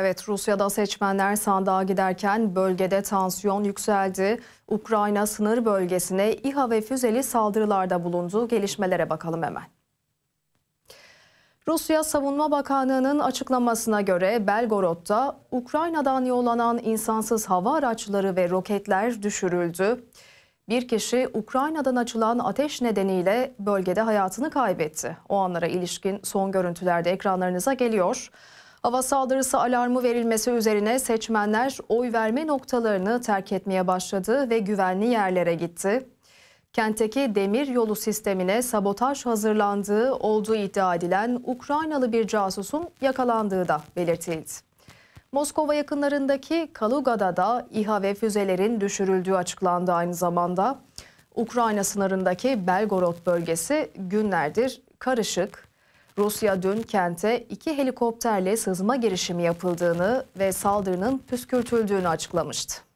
Evet Rusya'da seçmenler sandığa giderken bölgede tansiyon yükseldi. Ukrayna sınır bölgesine İHA ve füzeli saldırılarda bulunduğu Gelişmelere bakalım hemen. Rusya Savunma Bakanlığı'nın açıklamasına göre Belgorod'da Ukrayna'dan yollanan insansız hava araçları ve roketler düşürüldü. Bir kişi Ukrayna'dan açılan ateş nedeniyle bölgede hayatını kaybetti. O anlara ilişkin son görüntülerde ekranlarınıza geliyor. Hava saldırısı alarmı verilmesi üzerine seçmenler oy verme noktalarını terk etmeye başladı ve güvenli yerlere gitti. Kentteki demir yolu sistemine sabotaj hazırlandığı olduğu iddia edilen Ukraynalı bir casusun yakalandığı da belirtildi. Moskova yakınlarındaki Kaluga'da da İHA ve füzelerin düşürüldüğü açıklandı aynı zamanda. Ukrayna sınırındaki Belgorod bölgesi günlerdir karışık, Rusya dün kente iki helikopterle sızma girişimi yapıldığını ve saldırının püskürtüldüğünü açıklamıştı.